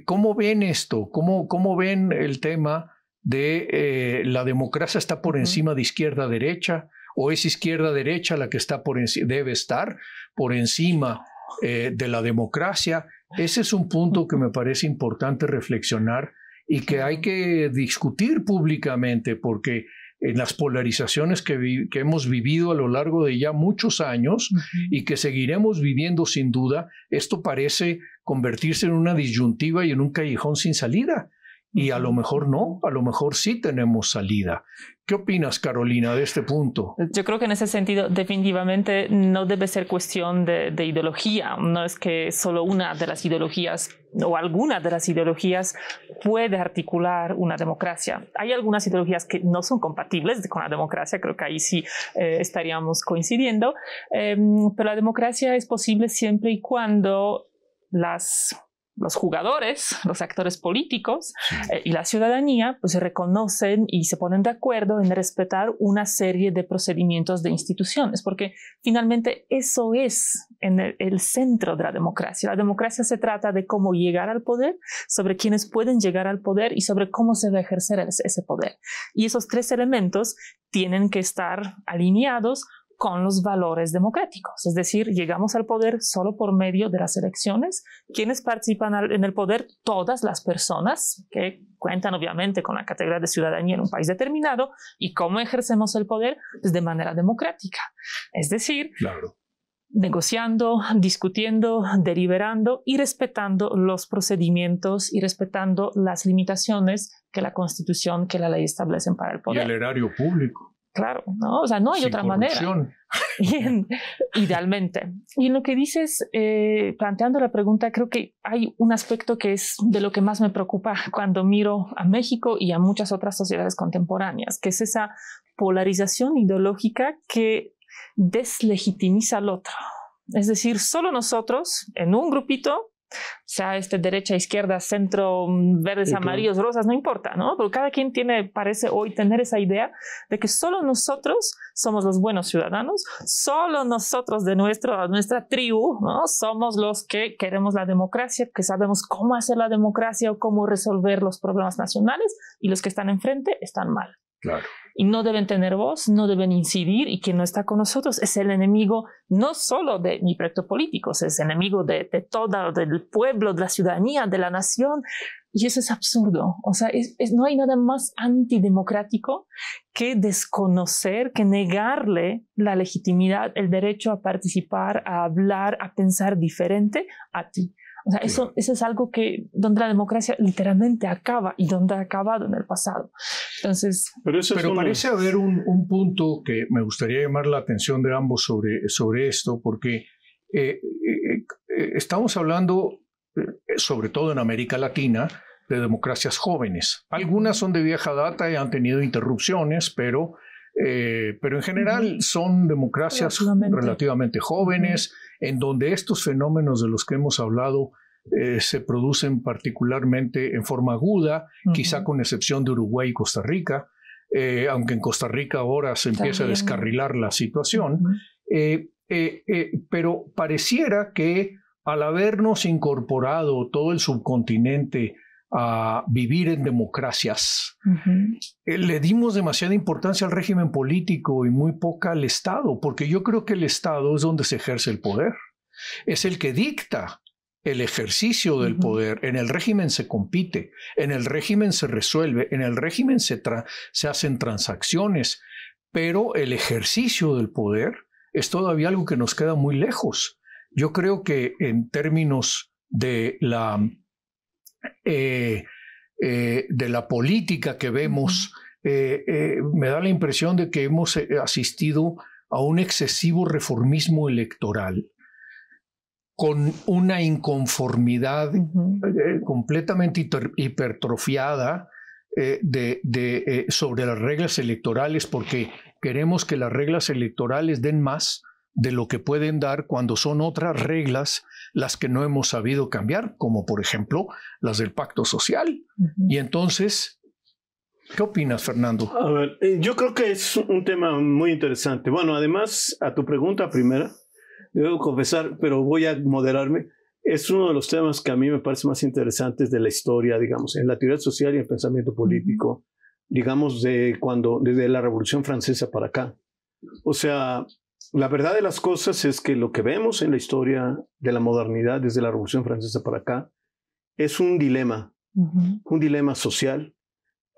cómo ven esto, cómo, cómo ven el tema de la democracia está por encima de izquierda-derecha, o es izquierda derecha la que está por debe estar por encima eh, de la democracia. Ese es un punto que me parece importante reflexionar y que hay que discutir públicamente porque en las polarizaciones que, hemos vivido a lo largo de ya muchos años y que seguiremos viviendo sin duda, esto parece convertirse en una disyuntiva y en un callejón sin salida y a lo mejor no, a lo mejor sí tenemos salida. ¿Qué opinas, Carolina, de este punto? Yo creo que en ese sentido definitivamente no debe ser cuestión de, ideología, no es que solo una de las ideologías o alguna de las ideologías puede articular una democracia. Hay algunas ideologías que no son compatibles con la democracia, creo que ahí sí eh, estaríamos coincidiendo, em, pero la democracia es posible siempre y cuando las los jugadores, <laughs> los actores políticos eh, y la ciudadanía, pues reconocen y se ponen de acuerdo en respetar una serie de procedimientos de instituciones, porque finalmente eso es en el, el centro de la democracia. La democracia se trata de cómo llegar al poder, sobre quiénes pueden llegar al poder y sobre cómo se va a ejercer ese poder. Y esos tres elementos tienen que estar alineados con los valores democráticos. Es decir, llegamos al poder solo por medio de las elecciones. Quienes participan en el poder? Todas las personas que cuentan obviamente con la categoría de ciudadanía en un país determinado. ¿Y cómo ejercemos el poder? Pues de manera democrática. Es decir, negociando, discutiendo, deliberando y respetando los procedimientos y respetando las limitaciones que la Constitución, que la ley establecen para el poder. Y el erario público claro, ¿no? O sea, no hay otra manera. <laughs> Idealmente. Y en lo que dices, eh, planteando la pregunta, creo que hay un aspecto que es de lo que más me preocupa <laughs> cuando miro a México y a muchas otras sociedades contemporáneas, que es esa polarización ideológica que deslegitimiza al otro. Es decir, solo nosotros, en un grupito, sea este derecha, izquierda, centro, mm, verdes, amarillos, rosas, no importa, ¿no? Porque cada quien tiene, parece hoy tener esa idea de que solo nosotros somos los buenos ciudadanos, solo nosotros de nuestro, nuestra tribu, ¿no? Somos los que queremos la democracia, que sabemos cómo hacer la democracia o cómo resolver los problemas nacionales y los que están enfrente están mal. Claro y no deben tener voz, no deben incidir y quien no está con nosotros es el enemigo no solo de mi proyecto político, es el enemigo de, todo, del pueblo, de la ciudadanía, de la nación. Y eso es absurdo. O sea, no hay nada más antidemocrático que desconocer, que negarle la legitimidad, el derecho a participar, a hablar, a pensar diferente a ti eso, es algo que donde la democracia literalmente acaba y donde ha acabado en el pasado. Entonces, pero, parece haber un, un, punto que me gustaría llamar la atención de ambos sobre, sobre esto, porque eh, eh, eh, estamos hablando, sobre todo en América Latina, de democracias jóvenes. Algunas son de vieja data y han tenido interrupciones, pero, pero en general son democracias relativamente, jóvenes, en donde estos fenómenos de los que hemos hablado eh, se producen particularmente en forma aguda, quizá con excepción de Uruguay y Costa Rica, eh, aunque en Costa Rica ahora se empieza a descarrilar la situación, eh, pero pareciera que al habernos incorporado todo el subcontinente a vivir en democracias, le dimos demasiada importancia al régimen político y muy poca al Estado, porque yo creo que el Estado es donde se ejerce el poder, es el que dicta el ejercicio del poder. En el régimen se compite, en el régimen se resuelve, en el régimen se, se hacen transacciones, pero el ejercicio del poder es todavía algo que nos queda muy lejos. Yo creo que en términos de la, eh, eh, de la política que vemos, eh, me da la impresión de que hemos asistido a un excesivo reformismo electoral con una inconformidad eh, completamente hipertrofiada eh, de, eh, sobre las reglas electorales porque queremos que las reglas electorales den más de lo que pueden dar cuando son otras reglas las que no hemos sabido cambiar, como por ejemplo las del pacto social. Y entonces ¿Qué opinas, Fernando? A ver, yo creo que es un tema muy interesante. Bueno, además, a tu pregunta primera, debo confesar, pero voy a moderarme, es uno de los temas que a mí me parece más interesantes de la historia, digamos, en la teoría social y el pensamiento político, digamos, de cuando, desde la Revolución Francesa para acá. O sea, la verdad de las cosas es que lo que vemos en la historia de la modernidad desde la Revolución Francesa para acá es un dilema, un dilema social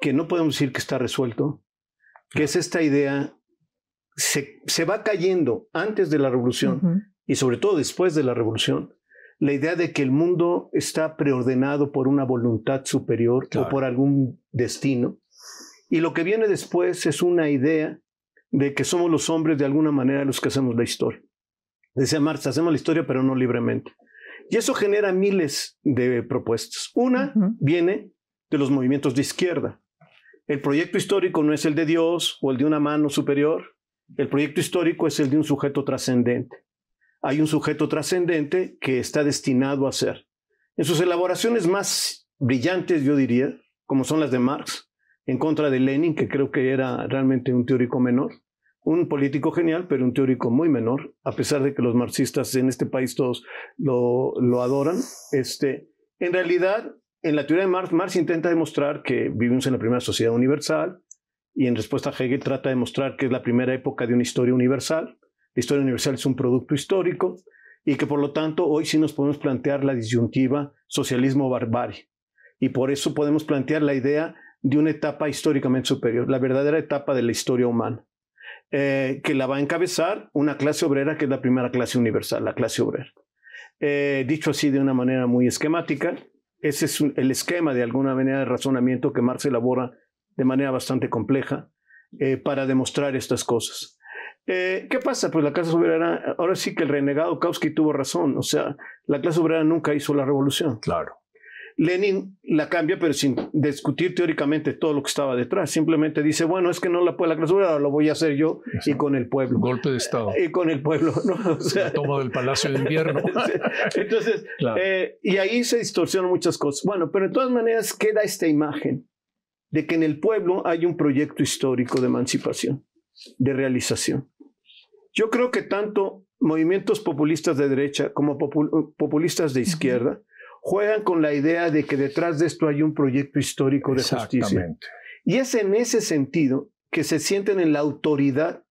que no podemos decir que está resuelto, que es esta idea se, va cayendo antes de la revolución y sobre todo después de la revolución, la idea de que el mundo está preordenado por una voluntad superior o por algún destino. Y lo que viene después es una idea de que somos los hombres de alguna manera los que hacemos la historia. Decía Marx, hacemos la historia pero no libremente. Y eso genera miles de propuestas. Una viene de los movimientos de izquierda. El proyecto histórico no es el de Dios o el de una mano superior, el proyecto histórico es el de un sujeto trascendente. Hay un sujeto trascendente que está destinado a ser. En sus elaboraciones más brillantes, yo diría, como son las de Marx, en contra de Lenin, que creo que era realmente un teórico menor, un político genial, pero un teórico muy menor, a pesar de que los marxistas en este país todos lo, lo adoran. Este, en realidad, en la teoría de Marx, Marx intenta demostrar que vivimos en la primera sociedad universal, y en respuesta a Hegel trata de mostrar que es la primera época de una historia universal. La historia universal es un producto histórico y que por lo tanto hoy sí nos podemos plantear la disyuntiva socialismo-barbarie. Y por eso podemos plantear la idea de una etapa históricamente superior, la verdadera etapa de la historia humana, eh, que la va a encabezar una clase obrera que es la primera clase universal, la clase obrera. Eh, dicho así de una manera muy esquemática, ese es el esquema de alguna manera de razonamiento que Marx elabora de manera bastante compleja eh, para demostrar estas cosas. Eh, ¿Qué pasa? Pues la clase soberana, ahora sí que el renegado Kautsky tuvo razón, o sea, la clase obrera nunca hizo la revolución. Claro. Lenin la cambia, pero sin discutir teóricamente todo lo que estaba detrás. Simplemente dice, bueno, es que no la puede la clase obrera, lo voy a hacer yo y con el pueblo. Golpe de Estado. Eh, y con el pueblo, <laughs> ¿no? O sea, la toma del Palacio de Invierno. <laughs> entonces, y ahí se distorsionan muchas cosas. Bueno, pero de todas maneras queda esta imagen de que en el pueblo hay un proyecto histórico de emancipación, de realización. Yo creo que tanto movimientos populistas de derecha como populistas de izquierda juegan con la idea de que detrás de esto hay un proyecto histórico de justicia. Y es en ese sentido que se sienten en la autoridad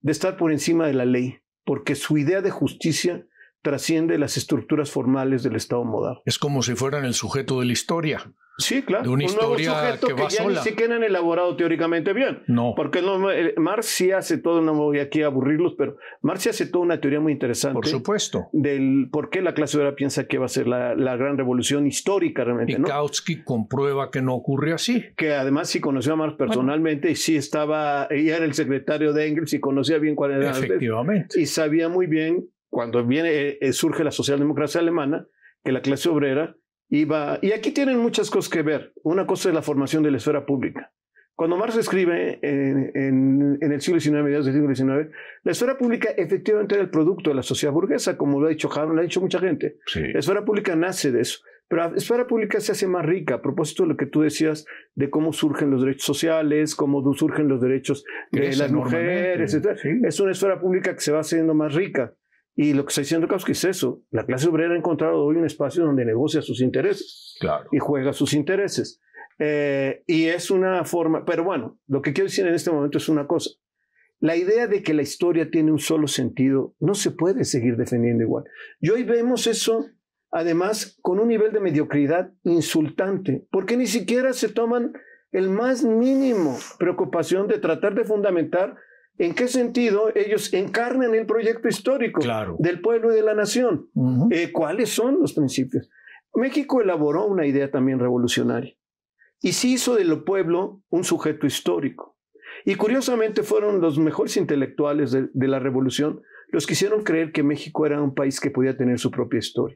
de estar por encima de la ley, porque su idea de justicia trasciende las estructuras formales del Estado modal. Es como si fueran el sujeto de la historia. Sí, claro. De una un nuevo sujeto que, ya ni siquiera han elaborado teóricamente bien. No. Porque no, eh, Marx sí hace todo, no me voy aquí a aburrirlos, pero Marx sí hace toda una teoría muy interesante. Por supuesto. Del por qué la clase obrera piensa que va a ser la, la gran revolución histórica realmente. Y Kautsky comprueba que no ocurre así. Que además sí conoció a Marx personalmente y sí estaba, ella era el secretario de Engels y conocía bien cuál era. Efectivamente. y sabía muy bien cuando viene, eh, eh, surge la socialdemocracia alemana, que la clase obrera iba... Y aquí tienen muchas cosas que ver. Una cosa es la formación de la esfera pública. Cuando Marx escribe en, en, en el siglo XIX, mediados del siglo XIX, la esfera pública efectivamente era el producto de la sociedad burguesa, como lo ha dicho Jaron, lo ha dicho mucha gente. La esfera pública nace de eso. Pero la esfera pública se hace más rica a propósito de lo que tú decías de cómo surgen los derechos sociales, cómo surgen los derechos de las mujeres, etc. Es una esfera pública que se va haciendo más rica. Y lo que está diciendo que es eso. La clase obrera ha encontrado hoy un espacio donde negocia sus intereses y juega sus intereses. Eh, y es una forma, pero bueno, lo que quiero decir en este momento es una cosa. La idea de que la historia tiene un solo sentido no se puede seguir defendiendo igual. Y hoy vemos eso, además, con un nivel de mediocridad insultante, porque ni siquiera se toman el más mínimo preocupación de tratar de fundamentar ¿En qué sentido ellos encarnan el proyecto histórico del pueblo y de la nación? Eh, ¿Cuáles son los principios? México elaboró una idea también revolucionaria y se hizo del pueblo un sujeto histórico. Y curiosamente fueron los mejores intelectuales de, la revolución los que hicieron creer que México era un país que podía tener su propia historia.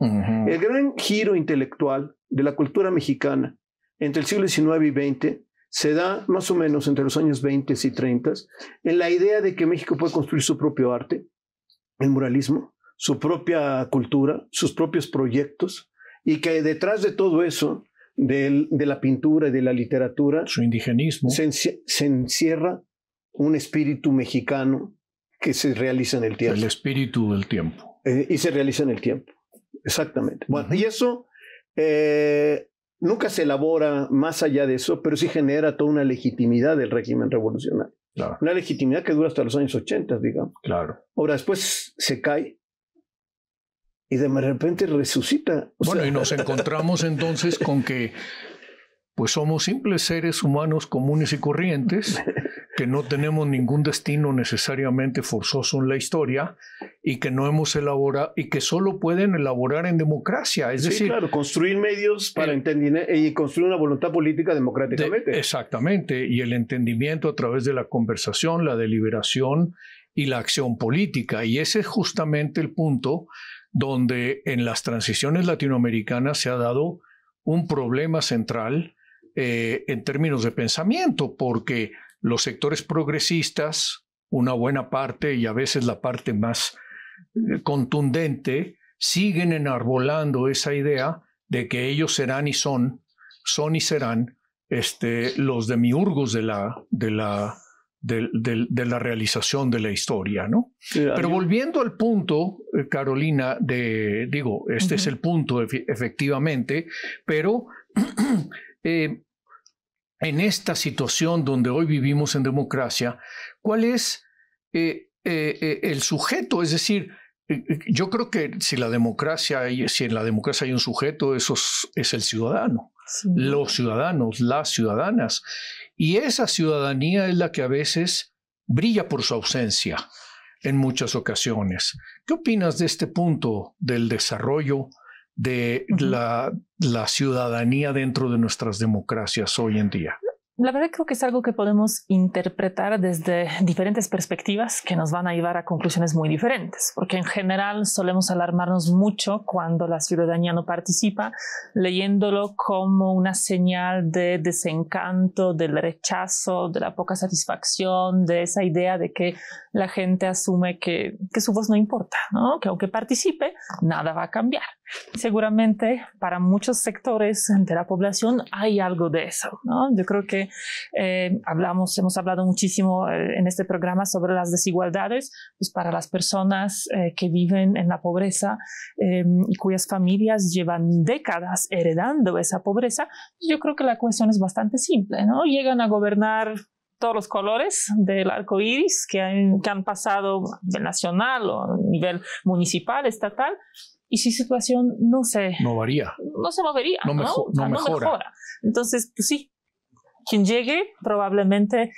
El gran giro intelectual de la cultura mexicana entre el siglo XIX y XX se da más o menos entre los años 20 y 30 en la idea de que México puede construir su propio arte, el muralismo, su propia cultura, sus propios proyectos, y que detrás de todo eso, de la pintura y de la literatura, su indigenismo, se, encierra un espíritu mexicano que se realiza en el tiempo. El espíritu del tiempo. Eh, y se realiza en el tiempo. Exactamente. Bueno, y eso eh, nunca se elabora más allá de eso, pero sí genera toda una legitimidad del régimen revolucionario. Una legitimidad que dura hasta los años 80, digamos. Claro. Ahora, después se cae y de repente resucita. bueno, y nos <laughs> encontramos entonces con que pues somos simples seres humanos comunes y corrientes, <laughs> que no tenemos ningún destino necesariamente forzoso en la historia y que no hemos elaborado y que solo pueden elaborar en democracia. Es decir, claro, construir medios para eh, entender y construir una voluntad política democráticamente. exactamente, y el entendimiento a través de la conversación, la deliberación y la acción política. Y ese es justamente el punto donde en las transiciones latinoamericanas se ha dado un problema central eh, en términos de pensamiento, porque los sectores progresistas, una buena parte y a veces la parte más eh, contundente, siguen enarbolando esa idea de que ellos serán y son, son y serán este, los demiurgos de la, de la, de, la realización de la historia, ¿no? Pero volviendo al punto, eh, Carolina, de, digo, este es el punto efectivamente, pero <clears throat> en esta situación donde hoy vivimos en democracia, cuál es eh, eh, eh, el sujeto, es decir, yo creo que si la democracia si en la democracia hay un sujeto, eso es, el ciudadano, los ciudadanos, las ciudadanas. Y esa ciudadanía es la que a veces brilla por su ausencia en muchas ocasiones. ¿Qué opinas de este punto del desarrollo de la ciudadanía dentro de nuestras democracias hoy en día. La verdad creo que es algo que podemos interpretar desde diferentes perspectivas que nos van a llevar a conclusiones muy diferentes, porque en general solemos alarmarnos mucho cuando la ciudadanía no participa, leyéndolo como una señal de desencanto, del rechazo, de la poca satisfacción, de esa idea de que la gente asume que, que su voz no importa, ¿no? que aunque participe, nada va a cambiar. Seguramente para muchos sectores de la población hay algo de eso. Yo creo que eh, hablamos, hemos hablado muchísimo eh, en este programa sobre las desigualdades, pues para las personas eh, que viven en la pobreza y cuyas familias llevan décadas heredando esa pobreza, pues, yo creo que la cuestión es bastante simple, ¿no? Llegan a gobernar todos los colores del arco iris que han, que han pasado del nacional o a nivel municipal, estatal, y su situación no se... No varía. No se movería, ¿no? mejora. no Entonces, pues sí, quien llegue probablemente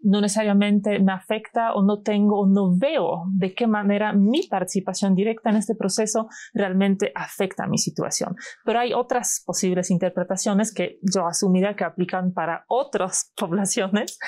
no necesariamente me afecta o no tengo o no veo de qué manera mi participación directa en este proceso realmente afecta mi situación. Pero hay otras posibles interpretaciones que yo asumiría que aplican para otras <laughs> poblaciones,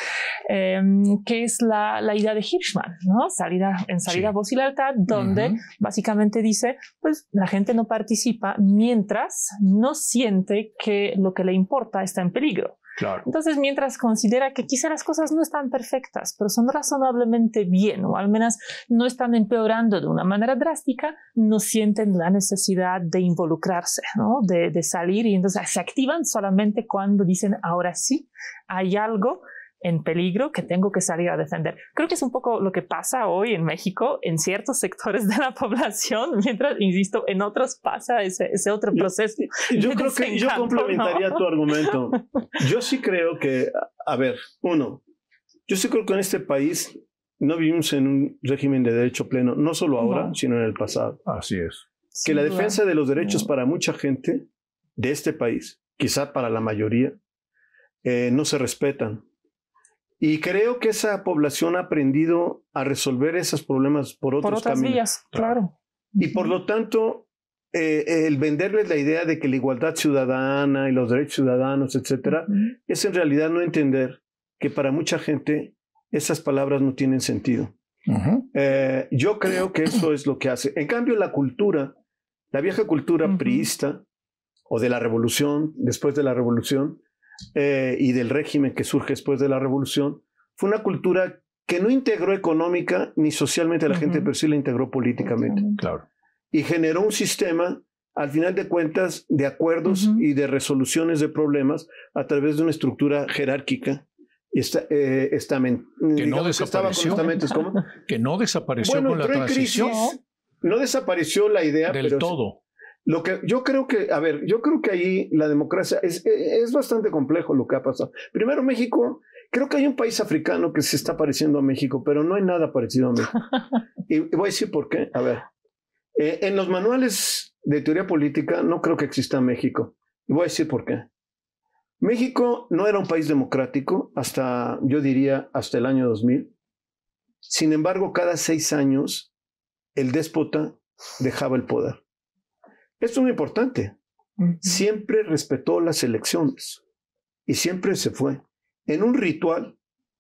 em, que es la, idea de Hirschman, ¿no? Salida, en Salida, Voz y Lealtad, donde básicamente dice, pues la gente no participa mientras no siente que lo que le importa está en peligro. Entonces, mientras considera que quizá las cosas no están perfectas, pero son razonablemente bien, o al menos no están empeorando de una manera drástica, no sienten la necesidad de involucrarse, de salir y entonces se activan solamente cuando dicen, ahora sí, hay algo en peligro que tengo que salir a defender. Creo que es un poco lo que pasa hoy en México en ciertos sectores de la <laughs> población, mientras, insisto, en otros pasa ese, otro proceso. Yo, creo que yo complementaría tu argumento. Yo sí creo que, a ver, uno, yo sí creo que en este país no vivimos en un régimen de derecho pleno, no solo ahora, sino en el pasado. Así es. Que la defensa de los derechos para mucha gente de este país, quizá para la mayoría, eh, no se respetan y creo que esa población ha aprendido a resolver esos problemas por otros por otras caminos. vías, claro. Y por lo tanto, eh, el venderles la idea de que la igualdad ciudadana y los derechos ciudadanos, etcétera, es en realidad no entender que para mucha gente esas palabras no tienen sentido. Eh, yo creo que eso es lo que hace. En cambio, la cultura, la vieja cultura priista o de la revolución, después de la revolución, eh, y del régimen que surge después de la revolución, fue una cultura que no integró económica ni socialmente a la gente, pero sí la integró políticamente. Claro. Y generó un sistema, al final de cuentas, de acuerdos y de resoluciones de problemas a través de una estructura jerárquica. Eh, que, no desapareció, que, no desapareció. con la transición. no desapareció la idea del todo. Lo que yo creo que, a ver, yo creo que ahí la democracia e, es, bastante complejo lo que ha pasado. Primero, México, creo que hay un país africano que se está pareciendo a México, pero no hay nada parecido a México. <laughs> y, voy a decir por qué. A ver, eh, en los manuales de teoría política no creo que exista México. Y voy a decir por qué. México no era un país democrático hasta, yo diría, hasta el año 2000. Sin embargo, cada seis años, el déspota dejaba el poder. Esto es muy importante. Siempre respetó las elecciones y siempre se fue en un ritual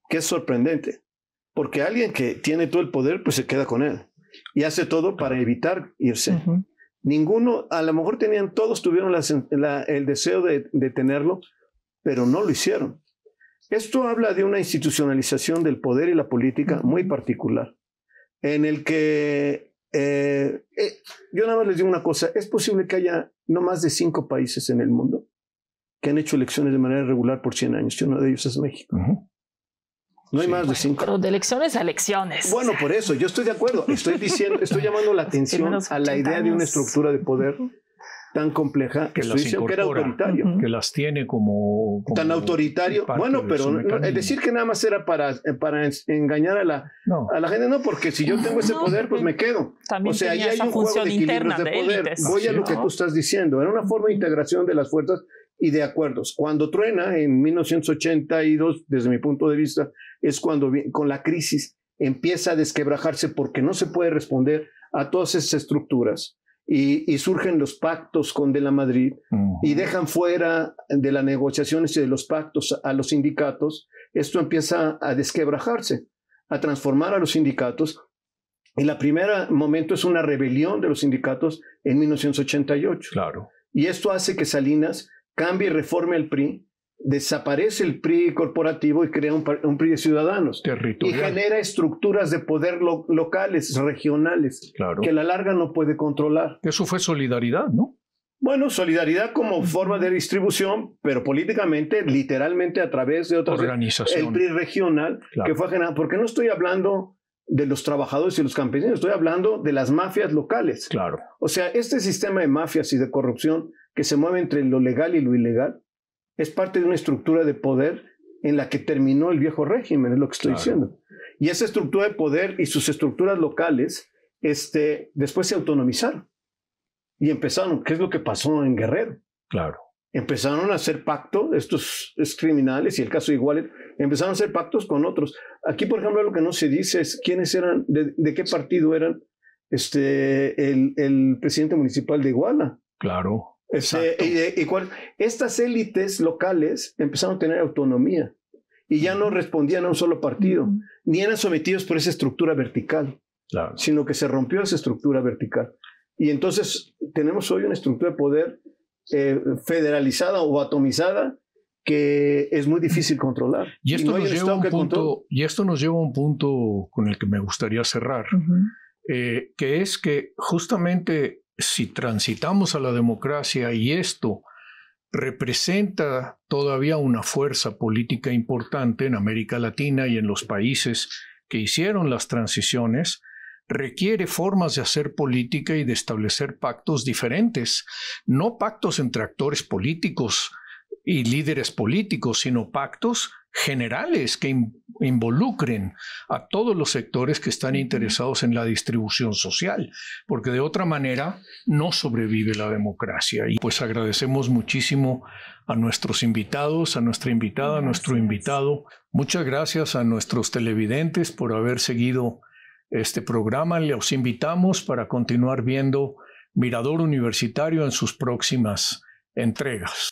que es sorprendente, porque alguien que tiene todo el poder, pues se queda con él y hace todo para evitar irse. Ninguno, a lo mejor tenían, todos tuvieron el deseo de, de tenerlo, pero no lo hicieron. Esto habla de una institucionalización del poder y la política muy particular, en el que eh, eh, yo nada más les digo una cosa, es posible que haya no más de cinco países en el mundo que han hecho elecciones de manera regular por 100 años, y uno de ellos es México. No hay más de cinco. Pero de elecciones a elecciones. Bueno, por eso, yo estoy de acuerdo. Estoy diciendo, estoy llamando la <laughs> atención a la idea de una estructura de poder tan compleja que, era Que las tiene como... tan autoritario. Bueno, pero es decir que nada más era para, eh, para engañar a la, a la gente, no, porque si yo tengo ese poder, pues me quedo. o sea, ya hay un juego de de, poder. Voy a lo que tú estás diciendo. Era una forma de integración de las fuerzas y de acuerdos. Cuando truena en 1982, desde mi punto de vista, es cuando con la crisis empieza a desquebrajarse porque no se puede responder a todas esas estructuras y, surgen los pactos con De la Madrid y dejan fuera de las negociaciones este y de los pactos a los sindicatos, esto empieza a desquebrajarse, a transformar a los sindicatos. Y la primera momento es una rebelión de los sindicatos en 1988. Claro. Y esto hace que Salinas cambie y reforme el PRI desaparece el PRI corporativo y crea un, PRI de ciudadanos. Y genera estructuras de poder locales, regionales, que a la larga no puede controlar. Eso fue solidaridad, ¿no? Bueno, solidaridad como forma de distribución, pero políticamente, literalmente a través de otras organizaciones El PRI regional que fue generado. Porque no estoy hablando de los trabajadores y los campesinos, estoy hablando de las mafias locales. Claro. O sea, este sistema de mafias y de corrupción que se mueve entre lo legal y lo ilegal, es parte de una estructura de poder en la que terminó el viejo régimen, es lo que estoy diciendo. Y esa estructura de poder y sus estructuras locales este, después se autonomizaron y empezaron, ¿qué es lo que pasó en Guerrero? Claro. Empezaron a hacer pacto, estos criminales, y el caso de Iguala. empezaron a hacer pactos con otros. Aquí, por ejemplo, lo que no se dice es quiénes eran, de, qué partido eran este, el, el presidente municipal de Iguala. Claro. Este, eh, estas élites locales empezaron a tener autonomía y ya no respondían a un solo partido, ni eran sometidos por esa estructura vertical, sino que se rompió esa estructura vertical. Y entonces tenemos hoy una estructura de poder eh, federalizada o atomizada que es muy difícil controlar. Y esto, nos, lleva punto, a un punto con el que me gustaría cerrar, eh, que es que justamente si transitamos a la democracia y esto representa todavía una fuerza política importante en América Latina y en los países que hicieron las transiciones, requiere formas de hacer política y de establecer pactos diferentes, no pactos entre actores políticos y líderes políticos, sino pactos generales que involucren a todos los sectores que están interesados en la distribución social, porque de otra manera no sobrevive la democracia. Y pues agradecemos muchísimo a nuestros invitados, a nuestra invitada, a nuestro invitado. Muchas gracias a nuestros televidentes por haber seguido este programa. Los invitamos para continuar viendo Mirador Universitario en sus próximas entregas.